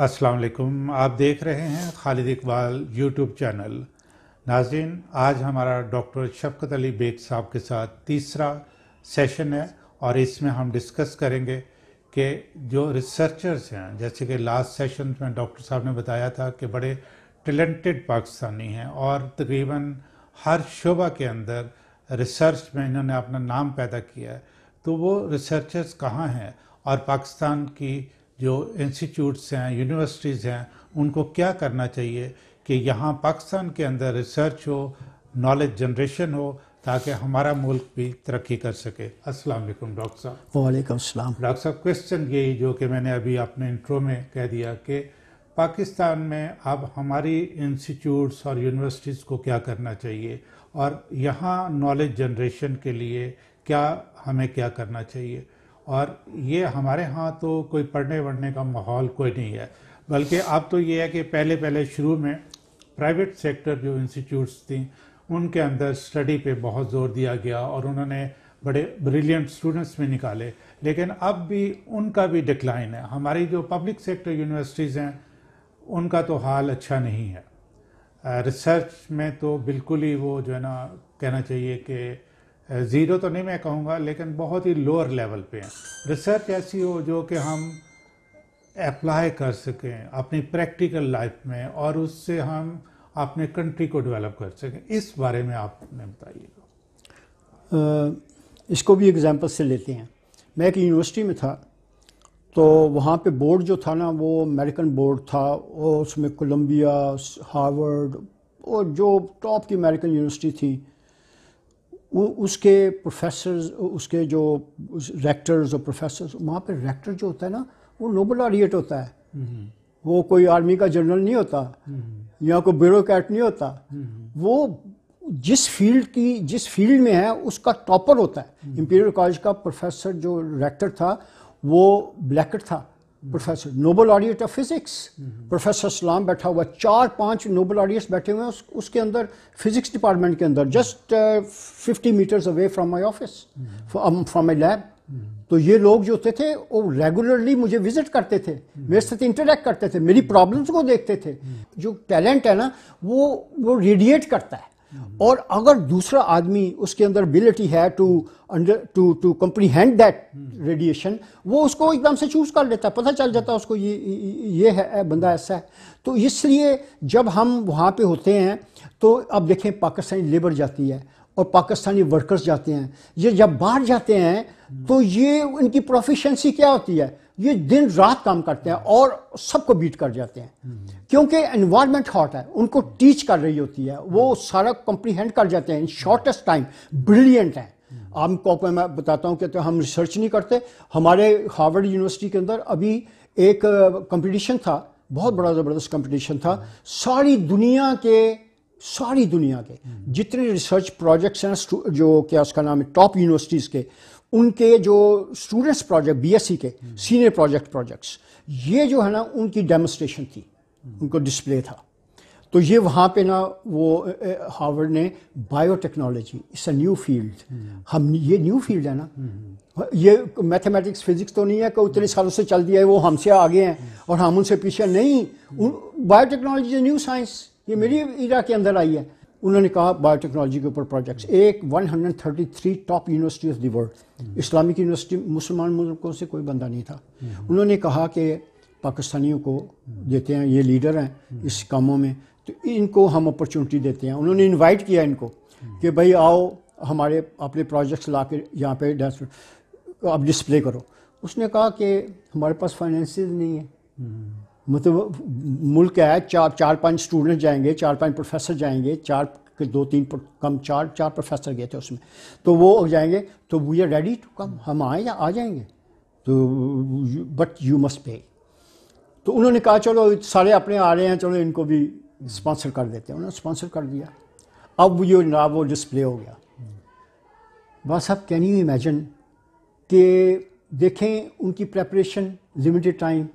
अस्सलाम वालेकुम आप देख रहे हैं खालिद इकबाल यूट्यूब चैनल नाजिन आज हमारा डॉक्टर शफकत अली बेग साहब के साथ तीसरा सेशन है और इसमें हम डिस्कस करेंगे कि जो रिसर्चर्स हैं जैसे कि लास्ट सेशन में डॉक्टर साहब ने बताया था कि बड़े टैलेंटेड पाकिस्तानी हैं और तकरीबन हर शोबा के अंदर रिसर्च में इन्होंने अपना नाम पैदा किया है तो वो रिसर्चर्स कहाँ हैं और पाकिस्तान की जो इंस्टीट्यूट्स हैं यूनिवर्सिटीज़ हैं उनको क्या करना चाहिए कि यहाँ पाकिस्तान के अंदर रिसर्च हो नॉलेज जनरेशन हो ताकि हमारा मुल्क भी तरक्की कर सके अस्सलाम वालेकुम डॉक्टर साहब वालेकुम अस्सलाम डॉक्टर साहब क्वेश्चन यही जो कि मैंने अभी अपने इंट्रो में कह दिया कि पाकिस्तान में अब हमारी इंस्टीट्यूट्स और यूनिवर्सिटीज़ को क्या करना चाहिए और यहाँ नॉलेज जनरेशन के लिए क्या हमें क्या करना चाहिए और ये हमारे यहाँ तो कोई पढ़ने वढ़ने का माहौल कोई नहीं है बल्कि अब तो ये है कि पहले पहले शुरू में प्राइवेट सेक्टर जो इंस्टीट्यूट्स थी उनके अंदर स्टडी पे बहुत जोर दिया गया और उन्होंने बड़े ब्रिलियंट स्टूडेंट्स भी निकाले लेकिन अब भी उनका भी डिक्लाइन है हमारी जो पब्लिक सेक्टर यूनिवर्सिटीज़ हैं उनका तो हाल अच्छा नहीं है रिसर्च में तो बिल्कुल ही वो जो है ना कहना चाहिए कि ज़ीरो तो नहीं मैं कहूँगा लेकिन बहुत ही लोअर लेवल पे हैं रिसर्च ऐसी हो जो कि हम अप्लाई कर सकें अपनी प्रैक्टिकल लाइफ में और उससे हम अपने कंट्री को डेवलप कर सकें इस बारे में आपने बताइए इसको भी एग्जांपल से लेते हैं मैं एक यूनिवर्सिटी में था तो वहाँ पे बोर्ड जो था ना वो अमेरिकन बोर्ड था और उसमें कोलम्बिया हार्वर्ड और जो टॉप की अमेरिकन यूनिवर्सिटी थी वो उसके प्रोफेसर्स उसके जो उस रेक्टर्स और प्रोफेसर्स वहाँ पे रेक्टर जो होता है ना वो नोबल ऑडियट होता है हम्म। वो कोई आर्मी का जनरल नहीं होता हम्म। या कोई ब्यूरोट नहीं होता हम्म। वो जिस फील्ड की जिस फील्ड में है उसका टॉपर होता है इम्पीरियल कॉलेज का प्रोफेसर जो रेक्टर था वो ब्लैकट था professor Nobel laureate of physics professor Salam बैठा हुआ चार पांच नोबल ऑडियट्स बैठे हुए हैं उस, उसके अंदर फिजिक्स डिपार्टमेंट के अंदर just fifty metres away from my office from my lab तो ये लोग जो होते थे वो रेगुलरली मुझे विजिट करते थे mm-hmm. मेरे साथ इंटरेक्ट करते थे मेरी प्रॉब्लम्स को देखते थे mm-hmm. जो टैलेंट है ना वो वो रेडिएट करता है और अगर दूसरा आदमी उसके अंदर एबिलिटी है to under to to comprehend that radiation वो उसको एकदम से चूज कर लेता है पता चल जाता है उसको ये ये है बंदा ऐसा है तो इसलिए जब हम वहाँ पे होते हैं तो अब देखें पाकिस्तानी लेबर जाती है और पाकिस्तानी वर्कर्स जाते हैं ये जब बाहर जाते हैं तो ये उनकी प्रोफिशेंसी क्या होती है ये दिन रात काम करते हैं और सबको बीट कर जाते हैं क्योंकि एनवायरमेंट हॉट है उनको टीच कर रही होती है वो सारा कॉम्प्रीहेंड कर जाते हैं इन शॉर्टेस्ट टाइम ब्रिलियंट है आपको मैं बताता हूँ कि तो हम रिसर्च नहीं करते हमारे हार्वर्ड यूनिवर्सिटी के अंदर अभी एक कंपटीशन था बहुत बड़ा ज़बरदस्त कंपटीशन था सारी दुनिया के सारी दुनिया के जितने रिसर्च प्रोजेक्ट्स हैं जो क्या उसका नाम है टॉप यूनिवर्सिटीज़ के उनके जो स्टूडेंट्स प्रोजेक्ट बीएससी के सीनियर प्रोजेक्ट प्रोजेक्ट्स ये जो है ना उनकी डेमोस्ट्रेशन थी उनको डिस्प्ले था तो ये वहाँ पे ना वो हार्वर्ड ने biotechnology it's a new field हम ये न्यू फील्ड है ना ये मैथमेटिक्स फिजिक्स तो नहीं है कि उतने सालों से चल दिया है वो हमसे आगे हैं और हम उनसे पीछे नहीं बायोटेक्नोलॉजी न्यू साइंस ये मेरी इरा के अंदर आई है उन्होंने कहा बायोटेक्नोलॉजी के ऊपर प्रोजेक्ट्स एक 133 top university of the world Islamic university मुसलमान मुल्कों से कोई बंदा नहीं था उन्होंने कहा कि पाकिस्तानियों को देते हैं ये लीडर हैं इस कामों में तो इनको हम अपॉर्चुनिटी देते हैं उन्होंने इनवाइट किया इनको कि भाई आओ हमारे अपने प्रोजेक्ट्स ला के यहाँ पे आप डिस्प्ले करो उसने कहा कि हमारे पास फाइनेंस नहीं है मतलब मुल्क है चार चार पांच स्टूडेंट जाएंगे चार पांच प्रोफेसर जाएंगे चार दो तीन कम चार चार प्रोफेसर गए थे उसमें तो वो हो जाएंगे तो we are ready to come हम आए या आ जाएंगे तो बट यू मस्ट पे तो उन्होंने कहा चलो सारे अपने आ रहे हैं चलो इनको भी स्पॉन्सर कर देते हैं उन्होंने स्पॉन्सर कर दिया अब ये ना वो डिस्प्ले हो गया बस अब कैन यू इमेजिन कि देखें उनकी प्रेपरेशन लिमिटेड टाइम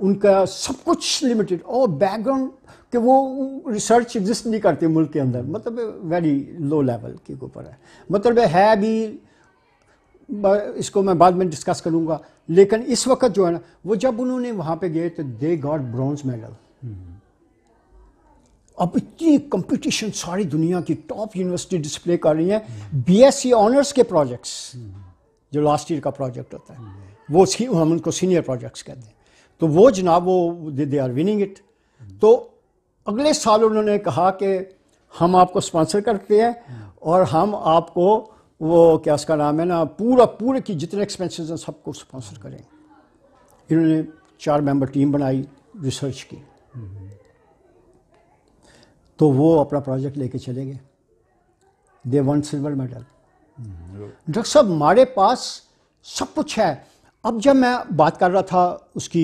उनका सब कुछ लिमिटेड और बैकग्राउंड कि वो रिसर्च एग्जिस्ट नहीं करते मुल्क के अंदर मतलब वेरी लो लेवल के ऊपर है मतलब है भी इसको मैं बाद में डिस्कस करूँगा लेकिन इस वक्त जो है ना वो जब उन्होंने वहाँ पे गए तो दे गॉट ब्रॉन्ज मेडल अब इतनी कंपटीशन सारी दुनिया की टॉप यूनिवर्सिटी डिस्प्ले कर रही है बीएससी ऑनर्स के प्रोजेक्ट्स हम्म। जो लास्ट ईयर का प्रोजेक्ट होता है हम्म। वो हम उनको सीनियर प्रोजेक्ट्स कहते हैं तो वो जनाब वो दे आर विनिंग इट तो अगले साल उन्होंने कहा कि हम आपको स्पॉन्सर करते हैं और हम आपको वो क्या उसका नाम है ना पूरा पूरे की जितने एक्सपेंसेस हैं सबको स्पॉन्सर करेंगे इन्होंने चार मेंबर टीम बनाई रिसर्च की तो वो अपना प्रोजेक्ट लेके चले गए they won silver medal doctor साहब हमारे पास सब कुछ है अब जब मैं बात कर रहा था उसकी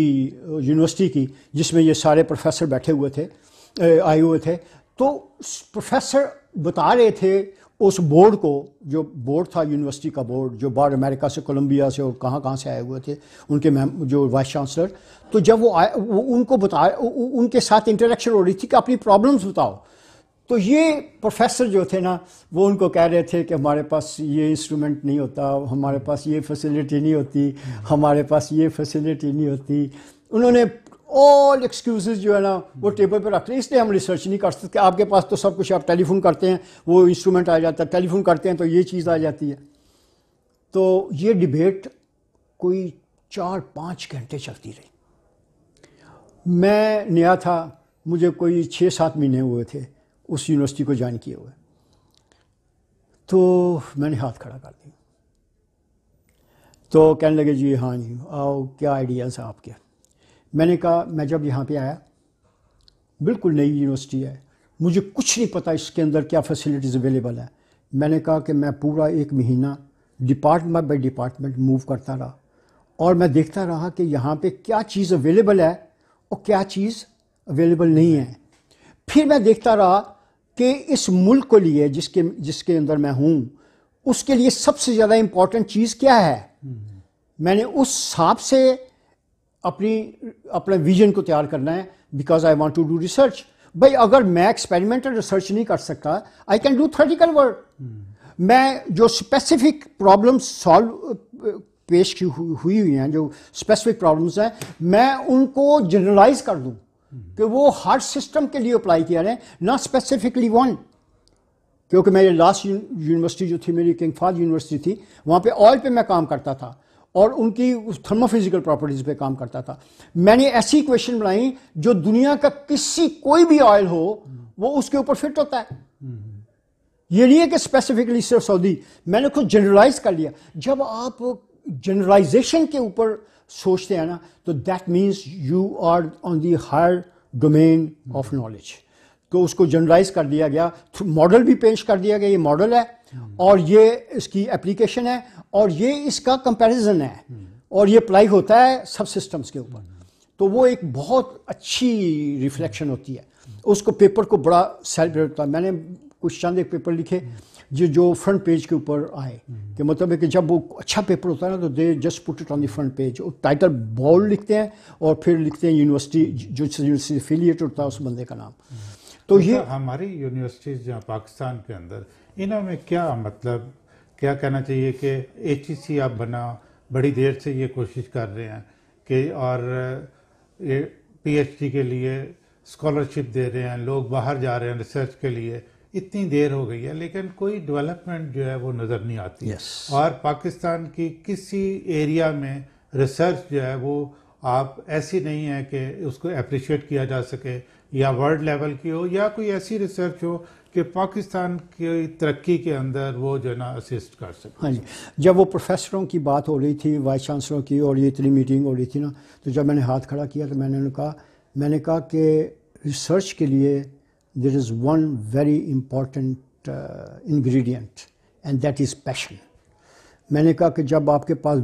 यूनिवर्सिटी की जिसमें ये सारे प्रोफेसर बैठे हुए थे आए हुए थे तो प्रोफेसर बता रहे थे उस बोर्ड को जो बोर्ड था यूनिवर्सिटी का बोर्ड जो बाहर अमेरिका से कोलंबिया से और कहाँ कहाँ से आए हुए थे उनके मैम जो वाइस चांसलर तो जब वो आए वो उनको बता उनके साथ इंटरेक्शन हो रही थी कि अपनी प्रॉब्लम्स बताओ तो ये प्रोफेसर जो थे ना वो उनको कह रहे थे कि हमारे पास ये इंस्ट्रूमेंट नहीं होता हमारे पास ये फैसिलिटी नहीं होती हमारे पास ये फैसिलिटी नहीं होती उन्होंने ऑल एक्सक्यूज जो है ना वो टेबल पर रख रहे इसलिए हम रिसर्च नहीं कर सकते आपके पास तो सब कुछ आप टेलीफोन करते हैं वो इंस्ट्रूमेंट आ जाता है टेलीफोन करते हैं तो ये चीज़ आ जाती है तो ये डिबेट कोई चार पाँच घंटे चलती रही मैं नया था मुझे कोई छः सात महीने हुए थे उस यूनिवर्सिटी को ज्वाइन किए हुए तो मैंने हाथ खड़ा कर दिया तो कहने लगे जी हाँ जी आओ क्या आइडियाज़ हैं आपके मैंने कहा मैं जब यहाँ पे आया बिल्कुल नई यूनिवर्सिटी है मुझे कुछ नहीं पता इसके अंदर क्या फैसिलिटीज़ अवेलेबल हैं मैंने कहा कि मैं पूरा एक महीना डिपार्टमेंट बाई डिपार्टमेंट मूव करता रहा और मैं देखता रहा कि यहाँ पे क्या चीज़ अवेलेबल है और क्या चीज़ अवेलेबल नहीं है फिर मैं देखता रहा कि इस मुल्क को लिए जिसके जिसके अंदर मैं हूँ उसके लिए सबसे ज़्यादा इम्पोर्टेंट चीज़ क्या है मैंने उस हिसाब से अपनी अपने विजन को तैयार करना है because I want to do research भाई अगर मैं एक्सपेरिमेंटल रिसर्च नहीं कर सकता I can do theoretical work मैं जो स्पेसिफिक प्रॉब्लम सॉल्व पेश हुई हुई हैं जो स्पेसिफिक प्रॉब्लम्स हैं मैं उनको जनरलाइज कर दूँ कि वो हर सिस्टम के लिए अप्लाई किया जाए नॉट स्पेसिफिकली वन क्योंकि मेरी लास्ट यूनिवर्सिटी जो थी मेरी किंग फाद यूनिवर्सिटी थी वहाँ पे ऑयल पे मैं काम करता था और उनकी थर्मोफिजिकल प्रॉपर्टीज़ पे काम करता था मैंने ऐसी क्वेश्चन बनाई जो दुनिया का किसी कोई भी ऑयल हो वो उसके ऊपर फिट होता है हम्म। ये नहीं है कि स्पेसिफिकली सिर्फ सऊदी मैंने खुद जनरलाइज कर लिया जब आप जनरलाइजेशन के ऊपर सोचते हैं ना तो that means you are on the higher domain of knowledge तो उसको जनरलाइज कर दिया गया मॉडल भी पेश कर दिया गया ये मॉडल है और ये इसकी एप्लीकेशन है और ये इसका कंपैरिजन है और ये अप्लाई होता है सब सिस्टम्स के ऊपर तो वो एक बहुत अच्छी रिफ्लेक्शन होती है उसको पेपर को बड़ा सेलिब्रेट होता है मैंने कुछ चंद एक पेपर लिखे जो जो फ्रंट पेज के ऊपर आए कि मतलब है कि जब वो अच्छा पेपर होता है ना तो they just put it on the front page और टाइटल बॉल लिखते हैं और फिर लिखते हैं यूनिवर्सिटी जो यूनिवर्सिटी एफिलिएट होता है उस बंदे का नाम तो ये अच्छा, हमारी यूनिवर्सिटीज जहाँ पाकिस्तान के अंदर इन्होंने क्या मतलब क्या कहना चाहिए कि एच आप बना बड़ी देर से ये कोशिश कर रहे हैं कि और ये डी के लिए स्कॉलरशिप दे रहे हैं लोग बाहर जा रहे हैं रिसर्च के लिए इतनी देर हो गई है लेकिन कोई डेवलपमेंट जो है वो नज़र नहीं आती yes. और पाकिस्तान की किसी एरिया में रिसर्च जो है वो आप ऐसी नहीं है कि उसको अप्रिशिएट किया जा सके या वर्ल्ड लेवल की हो या कोई ऐसी रिसर्च हो कि पाकिस्तान की तरक्की के अंदर वो जो है ना असिस्ट कर सके हाँ जी जब वो प्रोफेसरों की बात हो रही थी वाइस चांसलर की और ये इतनी मीटिंग हो रही थी ना तो जब मैंने हाथ खड़ा किया तो मैंने उन्हें कहा मैंने कहा कि रिसर्च के लिए there is one very important uh, ingredient and that is passion. मैंने कहा कि जब आपके पास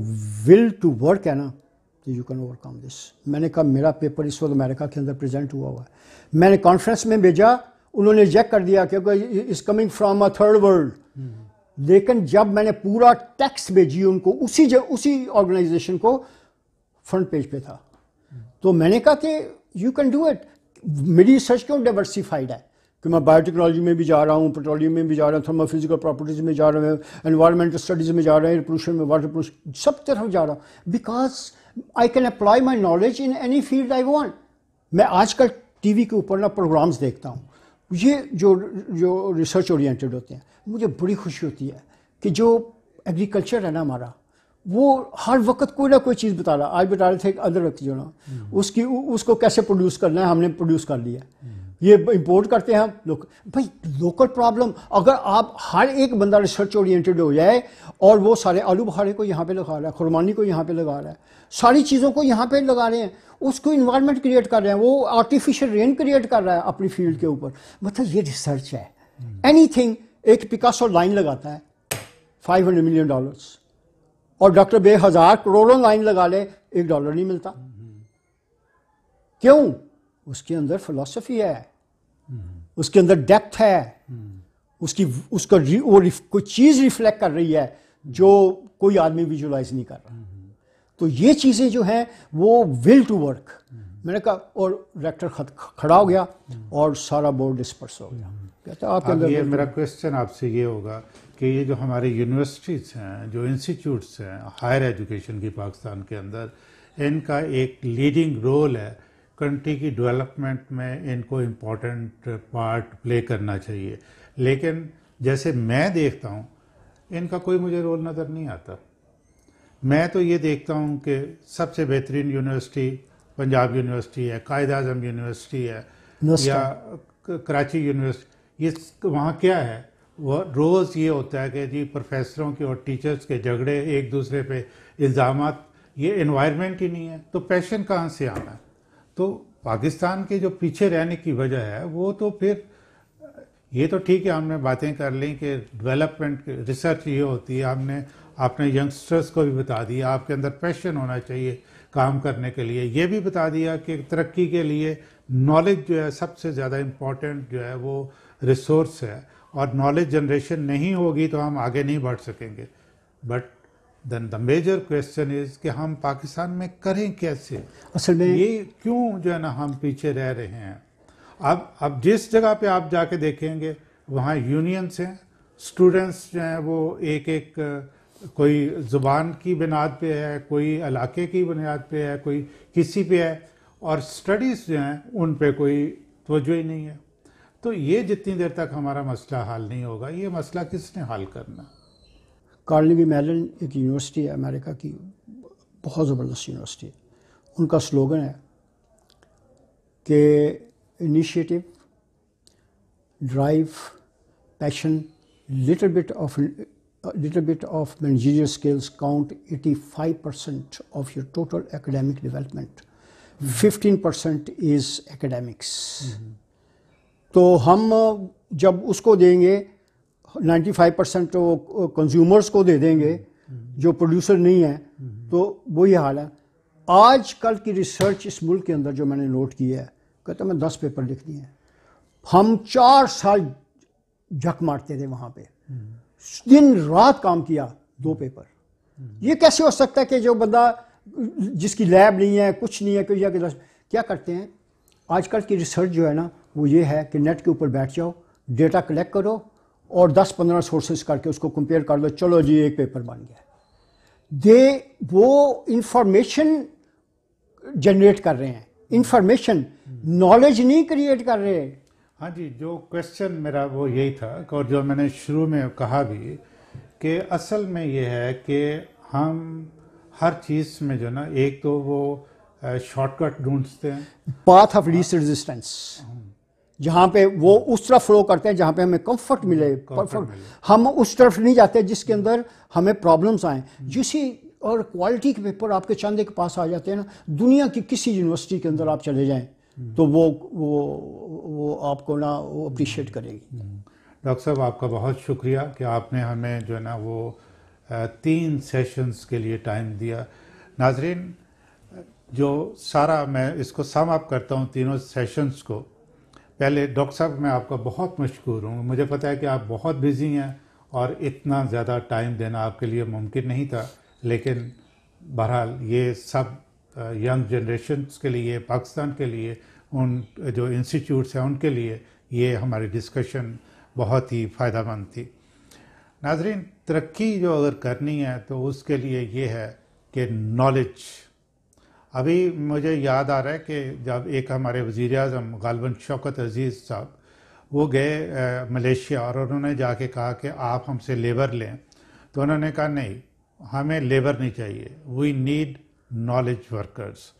विल टू वर्क है ना तो यू कैन ओवरकम दिस मैंने कहा मेरा पेपर इस वक्त अमेरिका के अंदर प्रेजेंट हुआ हुआ है मैंने कॉन्फ्रेंस में भेजा उन्होंने रिजेक्ट कर दिया क्योंकि is coming from a third world लेकिन जब मैंने पूरा टेक्स्ट भेजी उनको उसी उसी ऑर्गेनाइजेशन को फ्रंट पेज पे था तो मैंने कहा कि यू कैन डू इट मेरी रिसर्च क्यों डाइवर्सिफाइड है कि मैं बायोटेक्नोलॉजी में भी जा रहा हूँ पेट्रोलियम में भी जा रहा हूँ थर्मो फिजिकल प्रॉपर्टीज़ में जा रहा हूँ एनवायरमेंटल स्टडीज़ में जा रहा हूँ एयर पोल्यूशन में वाटर पोल्यूशन सब तरफ जा रहा हूँ because I can apply my knowledge in any field I want मैं आजकल टीवी के ऊपर ना प्रोग्राम्स देखता हूँ ये जो जो रिसर्च ओरिएंटेड होते हैं मुझे बड़ी खुशी होती है कि जो एग्रीकल्चर है ना हमारा वो हर वक्त कोई ना कोई चीज़ बता रहा आज बता रहे थे अदरक जो ना हम्म। उसकी उसको कैसे प्रोड्यूस करना है हमने प्रोड्यूस कर लिया हम्म। ये इम्पोर्ट करते हैं हम लोक भाई लोकल प्रॉब्लम अगर आप हर एक बंदा रिसर्च ओरिएंटेड हो जाए और वो सारे आलू बुखारे को यहाँ पे लगा रहा है खुरमानी को यहाँ पे लगा रहा है सारी चीज़ों को यहाँ पे लगा रहे हैं उसको इन्वायरमेंट क्रिएट कर रहे हैं वो आर्टिफिशियल रेन क्रिएट कर रहा है अपनी फील्ड के ऊपर मतलब ये रिसर्च है एनी हम्म। एक पिकास लाइन लगाता है फाइव हंड्रेड मिलियन डॉलर्स और डॉक्टर बे हजार करोड़ों लाइन लगा ले एक डॉलर नहीं मिलता क्यों उसके अंदर फिलोसफी है उसके अंदर डेप्थ है उसकी उसका वो कोई चीज रिफ्लेक्ट कर रही है जो कोई आदमी विजुलाइज नहीं कर रहा तो ये चीजें जो हैं वो विल टू वर्क मैंने कहा और रेक्टर खड़ा हो गया और सारा बोर्ड डिस्पर्स हो गया कहता आप ये मेरा क्वेश्चन आपसे ये होगा कि ये जो हमारे यूनिवर्सिटीज़ हैं जो इंस्टीट्यूट्स हैं हायर एजुकेशन की पाकिस्तान के अंदर इनका एक लीडिंग रोल है कंट्री की डेवलपमेंट में इनको इम्पोर्टेंट पार्ट प्ले करना चाहिए लेकिन जैसे मैं देखता हूँ इनका कोई मुझे रोल नज़र नहीं आता मैं तो ये देखता हूँ कि सबसे बेहतरीन यूनिवर्सिटी पंजाब यूनिवर्सिटी है कायद अजम यूनिवर्सिटी है या कराची यूनिवर्सिटी ये वहाँ क्या है रोज़ ये होता है कि जी प्रोफेसरों के और टीचर्स के झगड़े एक दूसरे पे इल्ज़ाम ये इन्वायरमेंट ही नहीं है तो पैशन कहाँ से आना तो पाकिस्तान के जो पीछे रहने की वजह है वो तो फिर ये तो ठीक है हमने बातें कर ली कि डेवलपमेंट रिसर्च ये होती है हमने आपने यंगस्टर्स को भी बता दिया आपके अंदर पैशन होना चाहिए काम करने के लिए ये भी बता दिया कि तरक्की के लिए नॉलेज जो है सबसे ज़्यादा इम्पोर्टेंट जो है वो रिसोर्स है और नॉलेज जनरेशन नहीं होगी तो हम आगे नहीं बढ़ सकेंगे but then the major question is कि हम पाकिस्तान में करें कैसे असल में ये क्यों जो है ना हम पीछे रह रहे हैं अब अब जिस जगह पे आप जाके देखेंगे वहाँ यूनियंस हैं स्टूडेंट्स जो हैं वो एक एक कोई ज़ुबान की बुनियाद पे है कोई इलाके की बुनियाद पे है कोई किसी पे है और स्टडीज़ जो हैं उन पे कोई तोजो ही नहीं है तो ये जितनी देर तक हमारा मसला हल नहीं होगा ये मसला किसने हल करना कार्लिंग मेलन एक यूनिवर्सिटी है अमेरिका की बहुत ज़बरदस्त यूनिवर्सिटी उनका स्लोगन है कि initiative drive passion little bit of little bit of managerial skills count 85 percent of your total academic development 15 percent is academics तो हम जब उसको देंगे 95 परसेंट तो कंज्यूमर्स को दे देंगे जो प्रोड्यूसर नहीं है तो वही हाल है आज कल की रिसर्च इस मुल्क के अंदर जो मैंने नोट की है कहता मैं दस पेपर लिख दिए हैं हम चार साल झक मारते थे वहाँ पे दिन रात काम किया दो पेपर ये कैसे हो सकता है कि जो बंदा जिसकी लैब नहीं है कुछ नहीं है क्या करते हैं आजकल की रिसर्च जो है ना वो ये है कि नेट के ऊपर बैठ जाओ डेटा कलेक्ट करो और 10-15 सोर्सेज करके उसको कंपेयर कर लो चलो जी एक पेपर बन गया दे वो इंफॉर्मेशन जनरेट कर रहे हैं इंफॉर्मेशन नॉलेज नहीं क्रिएट कर रहे हाँ जी जो क्वेश्चन मेरा वो यही था और जो मैंने शुरू में कहा भी कि असल में ये है कि हम हर चीज़ में जो ना एक तो वो शॉर्टकट ढूंढते हैं पाथ ऑफ लीस्ट रेजिस्टेंस जहाँ पे वो हम्म। उस तरफ फ्लो करते हैं जहाँ पे हमें कंफर्ट मिले कम्फर्ट हम उस तरफ नहीं जाते जिसके हम्म। अंदर हमें प्रॉब्लम्स आए हम्म। जिसी और क्वालिटी के पेपर आपके चांदे के पास आ जाते हैं ना दुनिया की किसी यूनिवर्सिटी के अंदर आप चले जाएं तो वो वो वो आपको ना वो अप्रिशिएट करेगी डॉक्टर साहब आपका बहुत शुक्रिया कि आपने हमें जो है ना वो तीन सेशंस के लिए टाइम दिया नाजरीन जो सारा मैं इसको सम अप करता हूँ तीनों सेशंस को पहले डॉक्टर साहब मैं आपका बहुत मशहूर हूँ मुझे पता है कि आप बहुत बिज़ी हैं और इतना ज़्यादा टाइम देना आपके लिए मुमकिन नहीं था लेकिन बहरहाल ये सब यंग जनरेशन के लिए पाकिस्तान के लिए उन जो इंस्टीट्यूट्स हैं उनके लिए ये हमारी डिस्कशन बहुत ही फ़ायदा थी नाजरीन तरक्की जो अगर करनी है तो उसके लिए ये है कि नॉलेज अभी मुझे याद आ रहा है कि जब एक हमारे वज़ी अजम गालबन शौकत अजीज़ साहब वो गए मलेशिया और उन्होंने जाके कहा कि आप हमसे लेबर लें तो उन्होंने कहा नहीं हमें लेबर नहीं चाहिए we need knowledge workers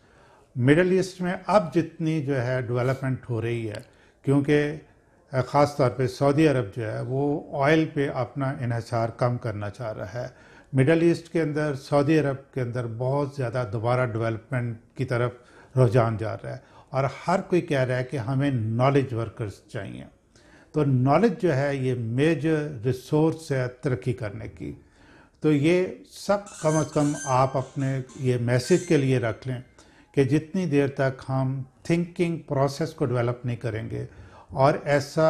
Middle East में अब जितनी जो है डेवलपमेंट हो रही है क्योंकि ख़ास तौर पे सऊदी अरब जो है वो ऑयल पे अपना इन्हसार कम करना चाह रहा है मिडल ईस्ट के अंदर सऊदी अरब के अंदर बहुत ज़्यादा दोबारा डेवलपमेंट की तरफ रुझान जा रहा है और हर कोई कह रहा है कि हमें नॉलेज वर्कर्स चाहिए तो नॉलेज जो है ये मेजर रिसोर्स है तरक्की करने की तो ये सब कम अज़ कम आप अपने ये मैसेज के लिए रख लें कि जितनी देर तक हम थिंकिंग प्रोसेस को डेवलप नहीं करेंगे और ऐसा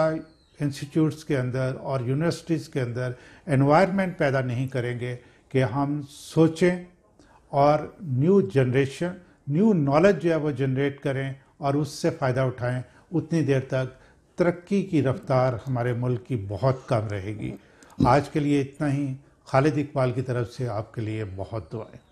इंस्टीट्यूट्स के अंदर और यूनिवर्सिटीज़ के अंदर एनवायरनमेंट पैदा नहीं करेंगे कि हम सोचें और न्यू जनरेशन न्यू नॉलेज जो है वो जनरेट करें और उससे फ़ायदा उठाएं उतनी देर तक तरक्की की रफ्तार हमारे मुल्क की बहुत कम रहेगी आज के लिए इतना ही खालिद इकबाल की तरफ से आपके लिए बहुत दुआएं